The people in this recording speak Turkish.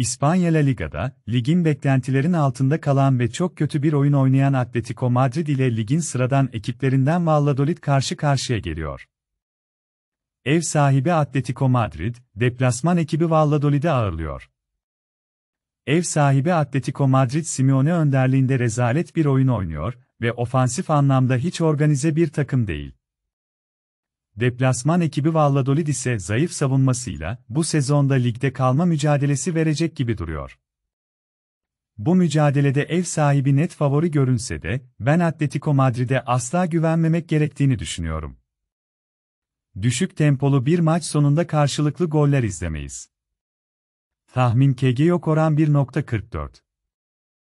İspanya La Liga'da, ligin beklentilerin altında kalan ve çok kötü bir oyun oynayan Atletico Madrid ile ligin sıradan ekiplerinden Valladolid karşı karşıya geliyor. Ev sahibi Atletico Madrid, deplasman ekibi Valladolid'i ağırlıyor. Ev sahibi Atletico Madrid Simeone önderliğinde rezalet bir oyun oynuyor ve ofansif anlamda hiç organize bir takım değil. Deplasman ekibi Valladolid ise zayıf savunmasıyla bu sezonda ligde kalma mücadelesi verecek gibi duruyor. Bu mücadelede ev sahibi net favori görünse de ben Atletico Madrid'e asla güvenmemek gerektiğini düşünüyorum. Düşük tempolu bir maç sonunda karşılıklı goller izlemeyiz. Tahmin KG yok oran 1.44